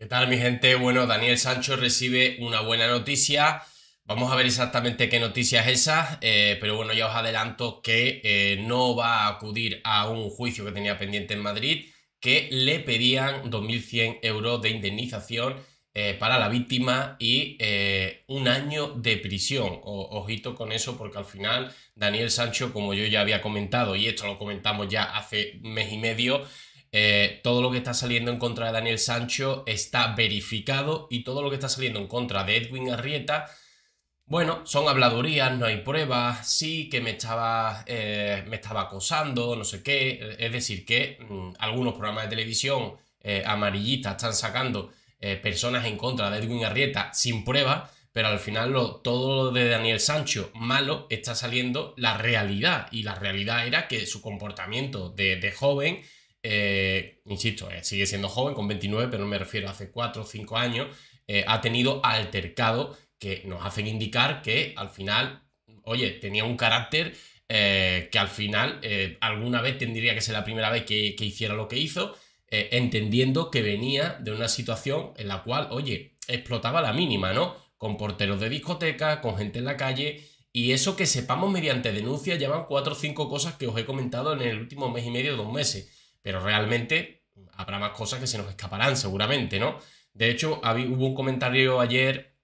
¿Qué tal mi gente? Bueno, Daniel Sancho recibe una buena noticia. Vamos a ver exactamente qué noticia es esa, eh, pero bueno, ya os adelanto que eh, no va a acudir a un juicio que tenía pendiente en Madrid, que le pedían 2.100 euros de indemnización eh, para la víctima y un año de prisión. ojito con eso porque al final Daniel Sancho, como yo ya había comentado, y esto lo comentamos ya hace mes y medio, eh, todo lo que está saliendo en contra de Daniel Sancho está verificado y todo lo que está saliendo en contra de Edwin Arrieta, bueno, son habladurías, no hay pruebas, sí que me estaba, eh, me estaba acosando, no sé qué. Es decir, que mm, algunos programas de televisión eh, amarillistas están sacando personas en contra de Edwin Arrieta sin pruebas, pero al final lo, todo lo de Daniel Sancho malo está saliendo la realidad y la realidad era que su comportamiento de, de joven eh, insisto, eh, sigue siendo joven, con 29, pero no me refiero a hace 4 o 5 años, eh, ha tenido altercado que nos hacen indicar que al final, oye, tenía un carácter que al final alguna vez tendría que ser la primera vez que, hiciera lo que hizo, entendiendo que venía de una situación en la cual, oye, explotaba la mínima, ¿no? Con porteros de discoteca, con gente en la calle. Y eso que sepamos mediante denuncia, llevan cuatro o cinco cosas que os he comentado en el último mes y medio, dos meses pero realmente habrá más cosas que se nos escaparán seguramente, ¿no? De hecho, hubo un comentario ayer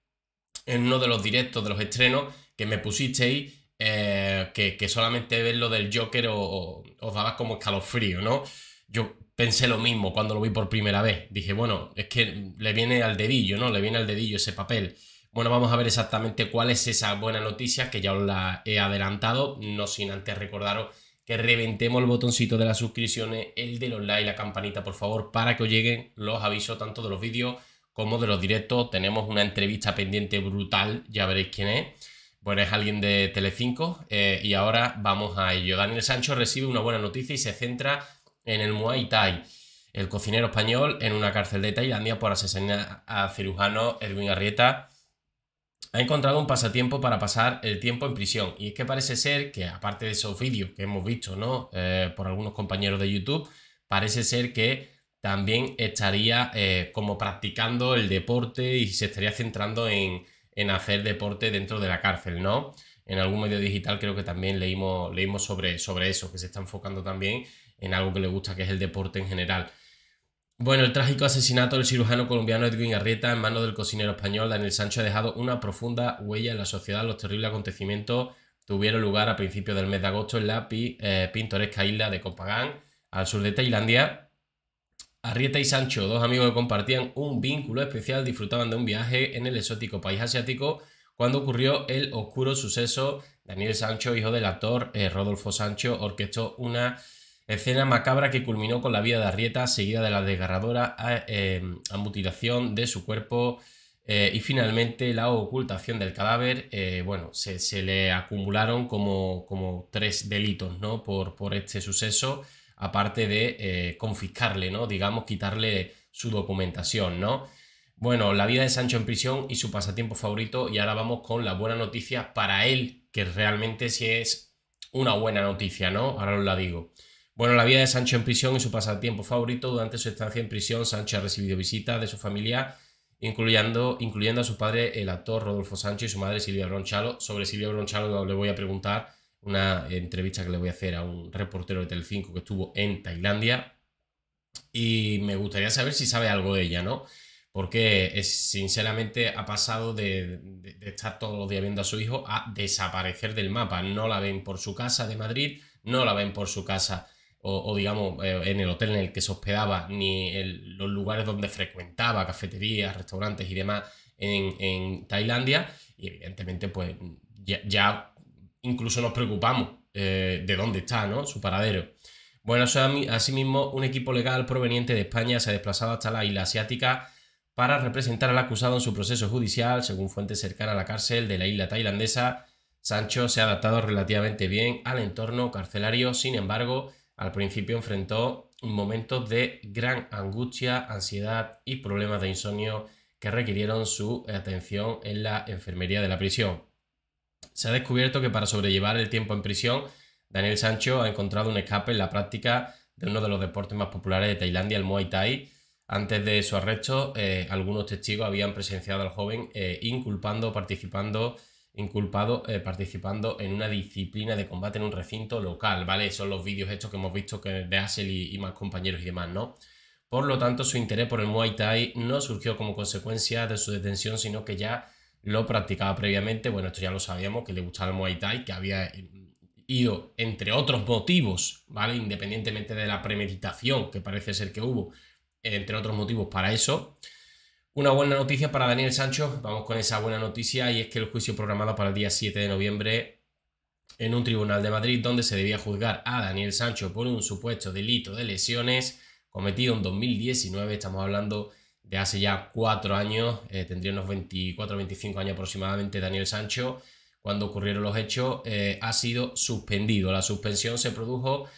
en uno de los directos de los estrenos que me pusisteis eh, que, solamente ver lo del Joker os daba como escalofrío, ¿no? Yo pensé lo mismo cuando lo vi por primera vez. Dije, bueno, es que le viene al dedillo, ¿no? Le viene al dedillo ese papel. Bueno, vamos a ver exactamente cuál es esa buena noticia que ya os la he adelantado, no sin antes recordaros que reventemos el botoncito de las suscripciones, el de los likes, la campanita, por favor, para que os lleguen los avisos tanto de los vídeos como de los directos. Tenemos una entrevista pendiente brutal, ya veréis quién es. Bueno, es alguien de Telecinco eh, y ahora vamos a ello. Daniel Sancho recibe una buena noticia y se centra en el Muay Thai. El cocinero español en una cárcel de Tailandia por asesinar a cirujano Edwin Arrieta ha encontrado un pasatiempo para pasar el tiempo en prisión. Y es que parece ser que, aparte de esos vídeos que hemos visto, ¿no? Eh, por algunos compañeros de YouTube, parece ser que también estaría eh, como practicando el deporte y se estaría centrando en, hacer deporte dentro de la cárcel, ¿no? En algún medio digital creo que también leímos, leímos sobre, sobre eso, que se está enfocando también en algo que le gusta, que es el deporte en general. Bueno, el trágico asesinato del cirujano colombiano Edwin Arrieta en manos del cocinero español Daniel Sancho ha dejado una profunda huella en la sociedad. Los terribles acontecimientos tuvieron lugar a principios del mes de agosto en la eh, pintoresca isla de Copagán, al sur de Tailandia. Arrieta y Sancho, dos amigos que compartían un vínculo especial, disfrutaban de un viaje en el exótico país asiático cuando ocurrió el oscuro suceso. Daniel Sancho, hijo del actor eh, Rodolfo Sancho, orquestó una Escena macabra que culminó con la vida de Arrieta, seguida de la desgarradora em, amutilación de su cuerpo eh, y finalmente la ocultación del cadáver. Eh, bueno, se, le acumularon como, como tres delitos ¿no? por, por este suceso, aparte de eh, confiscarle, ¿no? digamos, quitarle su documentación. ¿no? Bueno, la vida de Sancho en prisión y su pasatiempo favorito. Y ahora vamos con la buena noticia para él, que realmente sí es una buena noticia, ¿no? Ahora os la digo. Bueno, la vida de Sancho en prisión y su pasatiempo favorito. Durante su estancia en prisión, Sancho ha recibido visitas de su familia, incluyendo, incluyendo a su padre, el actor Rodolfo Sancho, y su madre, Silvia Bronchalo. Sobre Silvia Bronchalo le voy a preguntar una entrevista que le voy a hacer a un reportero de Telecinco que estuvo en Tailandia. Y me gustaría saber si sabe algo de ella, ¿no? Porque sinceramente ha pasado de estar todos los días viendo a su hijo a desaparecer del mapa. No la ven por su casa de Madrid, no la ven por su casa o, digamos, eh, en el hotel en el que se hospedaba, ni en los lugares donde frecuentaba, cafeterías, restaurantes y demás en, Tailandia. Y evidentemente, pues ya, incluso nos preocupamos eh, de dónde está, ¿no? Su paradero. Bueno, asimismo, un equipo legal proveniente de España se ha desplazado hasta la isla asiática para representar al acusado en su proceso judicial. Según fuentes cercanas a la cárcel de la isla tailandesa, Sancho se ha adaptado relativamente bien al entorno carcelario. Sin embargo, al principio enfrentó momentos de gran angustia, ansiedad y problemas de insomnio que requirieron su atención en la enfermería de la prisión. Se ha descubierto que para sobrellevar el tiempo en prisión, Daniel Sancho ha encontrado un escape en la práctica de uno de los deportes más populares de Tailandia, el Muay Thai. Antes de su arresto, eh, algunos testigos habían presenciado al joven eh, inculpando o participando inculpado eh, participando en una disciplina de combate en un recinto local, ¿vale? Son los vídeos estos que hemos visto que de Axel y, y, más compañeros y demás, ¿no? Por lo tanto, su interés por el Muay Thai no surgió como consecuencia de su detención, sino que ya lo practicaba previamente. Bueno, esto ya lo sabíamos, que le gustaba el Muay Thai, que había eh, ido, entre otros motivos, ¿vale? Independientemente de la premeditación, que parece ser que hubo, entre otros motivos para eso, una buena noticia para Daniel Sancho. Vamos con esa buena noticia y es que el juicio programado para el día 7 de noviembre en un tribunal de Madrid donde se debía juzgar a Daniel Sancho por un supuesto delito de lesiones cometido en 2019. Estamos hablando de hace ya cuatro años, eh, tendría unos 24 25 años aproximadamente Daniel Sancho cuando ocurrieron los hechos, eh, ha sido suspendido. La suspensión se produjo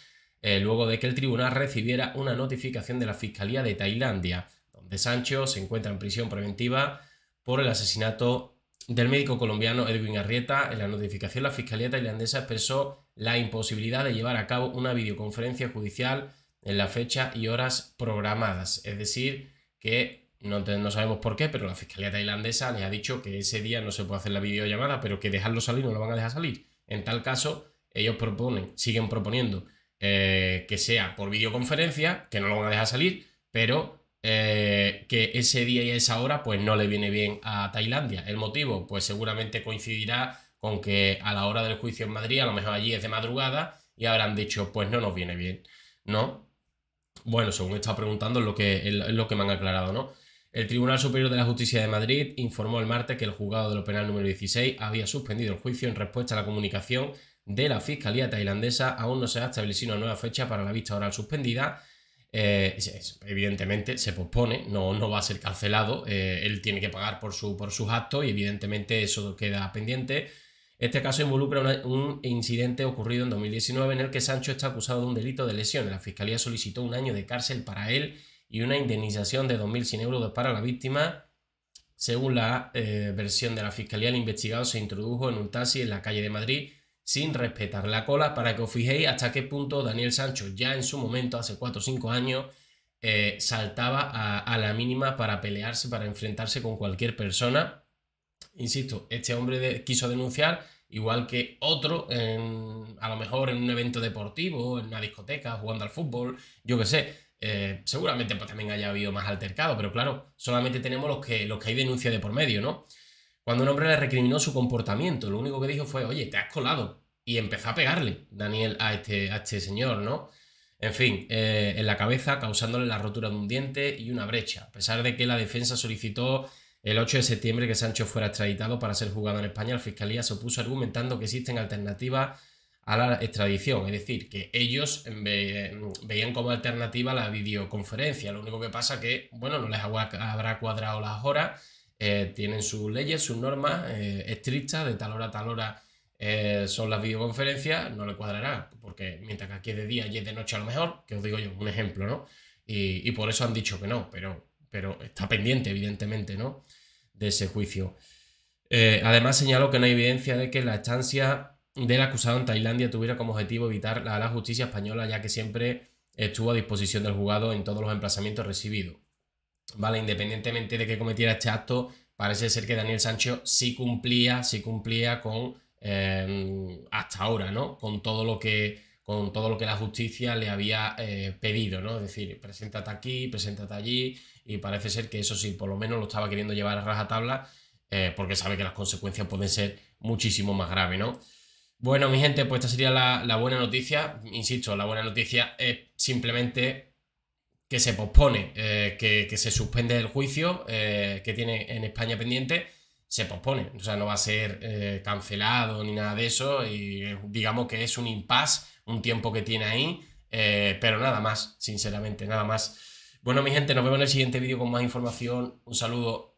eh, luego de que el tribunal recibiera una notificación de la Fiscalía de Tailandia de Sancho se encuentra en prisión preventiva por el asesinato del médico colombiano Edwin Arrieta. En la notificación, la Fiscalía tailandesa expresó la imposibilidad de llevar a cabo una videoconferencia judicial en la fecha y horas programadas. Es decir, que no, no sabemos por qué, pero la Fiscalía tailandesa les ha dicho que ese día no se puede hacer la videollamada, pero que dejarlo salir no lo van a dejar salir. En tal caso, ellos proponen, siguen proponiendo eh, que sea por videoconferencia, que no lo van a dejar salir, pero eh, que ese día y esa hora pues no le viene bien a Tailandia. El motivo pues seguramente coincidirá con que a la hora del juicio en Madrid, a lo mejor allí es de madrugada y habrán dicho pues no nos viene bien, ¿no? Bueno, según está preguntando es lo que, lo que me han aclarado, ¿no? El Tribunal Superior de la Justicia de Madrid informó el martes que el juzgado de lo penal número 16 había suspendido el juicio en respuesta a la comunicación de la Fiscalía tailandesa. Aún no se ha establecido una nueva fecha para la vista oral suspendida eh, evidentemente se pospone, no, no va a ser cancelado, eh, él tiene que pagar por, su, por sus actos y evidentemente eso queda pendiente. Este caso involucra un incidente ocurrido en 2019 en el que Sancho está acusado de un delito de lesión. La Fiscalía solicitó un año de cárcel para él y una indemnización de 2.100 euros para la víctima. Según la eh, versión de la Fiscalía, el investigado se introdujo en un taxi en la calle de Madrid sin respetar la cola para que os fijéis hasta qué punto Daniel Sancho ya en su momento, hace 4 o 5 años, eh, saltaba a, la mínima para pelearse, para enfrentarse con cualquier persona. Insisto, este hombre quiso denunciar, igual que otro, a lo mejor en un evento deportivo, en una discoteca, jugando al fútbol, yo qué sé. Eh, seguramente pues, también haya habido más altercado pero claro, solamente tenemos los que, los que hay denuncia de por medio, ¿no? cuando un hombre le recriminó su comportamiento. Lo único que dijo fue, oye, te has colado. Y empezó a pegarle, Daniel, a este, este señor, ¿no? En fin, eh, en la cabeza, causándole la rotura de un diente y una brecha. A pesar de que la defensa solicitó el 8 de septiembre que Sancho fuera extraditado para ser juzgado en España, la fiscalía se opuso argumentando que existen alternativas a la extradición. Es decir, que ellos veían como alternativa la videoconferencia. Lo único que pasa que, bueno, no les habrá cuadrado las horas eh, tienen sus leyes, sus normas eh, estrictas, de tal hora a tal hora eh, son las videoconferencias, no le cuadrará, porque mientras que aquí es de día y es de noche a lo mejor, que os digo yo, un ejemplo, ¿no? Y, por eso han dicho que no, pero, pero está pendiente, evidentemente, ¿no? De ese juicio. además señaló que no hay evidencia de que la estancia del acusado en Tailandia tuviera como objetivo evitar a la justicia española, ya que siempre estuvo a disposición del juzgado en todos los emplazamientos recibidos. ¿vale? Independientemente de que cometiera este acto, parece ser que Daniel Sancho sí cumplía, sí cumplía con em, hasta ahora, ¿no? Con todo lo que con todo lo que la justicia le había eh, pedido, ¿no? Es decir, preséntate aquí, preséntate allí, y parece ser que eso sí, por lo menos lo estaba queriendo llevar a rajatabla, eh, porque sabe que las consecuencias pueden ser muchísimo más graves, ¿no? Bueno, mi gente, pues esta sería la, la buena noticia. Insisto, la buena noticia es simplemente que se pospone, eh, que, se suspende el juicio eh, que tiene en España pendiente, se pospone. O sea, no va a ser eh, cancelado ni nada de eso. Y digamos que es un impasse, un tiempo que tiene ahí, pero nada más, sinceramente, nada más. Bueno, mi gente, nos vemos en el siguiente vídeo con más información. Un saludo.